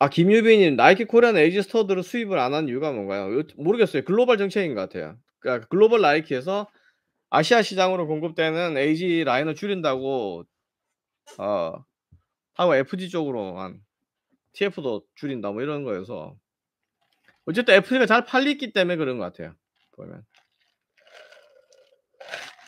아 김유빈님 나이키 코리안 에이지 스터드를 수입을 안 한 이유가 뭔가요? 모르겠어요. 글로벌 정책인 것 같아요. 그러니까 글로벌 나이키에서 아시아 시장으로 공급되는 에이지 라인을 줄인다고 어 하고 FG 쪽으로만 TF도 줄인다 뭐 이런 거여서 어쨌든 FG가 잘 팔리기 때문에 그런 것 같아요. 보면